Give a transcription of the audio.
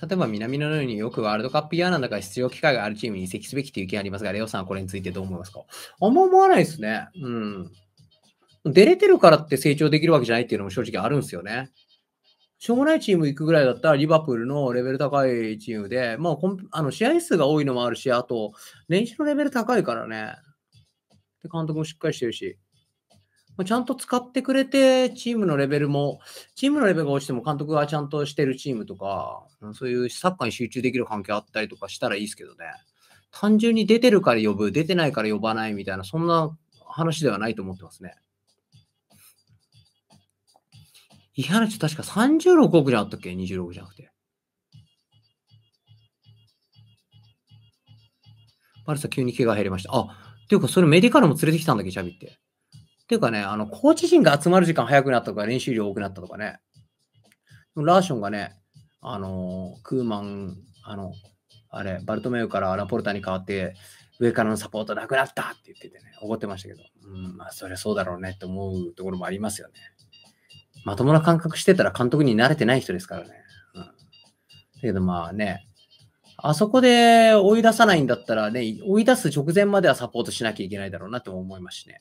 例えば南のようによくワールドカップイヤーなんだから出場機会があるチームに移籍すべきという意見ありますが、レオさんはこれについてどう思いますかあんま思わないですね。うん。出れてるからって成長できるわけじゃないっていうのも正直あるんですよね。しょうもないチーム行くぐらいだったら、リバプールのレベル高いチームで、まあ、あの試合数が多いのもあるし、あと、練習のレベル高いからね。で、監督もしっかりしてるし。ちゃんと使ってくれて、チームのレベルも、チームのレベルが落ちても監督がちゃんとしてるチームとか、そういうサッカーに集中できる環境あったりとかしたらいいですけどね。単純に出てるから呼ぶ、出てないから呼ばないみたいな、そんな話ではないと思ってますね。いや、確か36億じゃなったっけ ?26 じゃなくて。バルサ急に毛が減りました。あ、っていうか、それメディカルも連れてきたんだっけ、チャビって。っていうかね、あの、コーチ陣が集まる時間早くなったとか、練習量多くなったとかね。ラーションがね、あのー、クーマン、あの、あれ、バルトメウからラポルタに変わって、上からのサポートなくなったって言っててね、怒ってましたけど、うん、まあ、そりゃそうだろうねって思うところもありますよね。まともな感覚してたら監督に慣れてない人ですからね。うん。だけどまあね、あそこで追い出さないんだったらね、追い出す直前まではサポートしなきゃいけないだろうなとも思いますしね。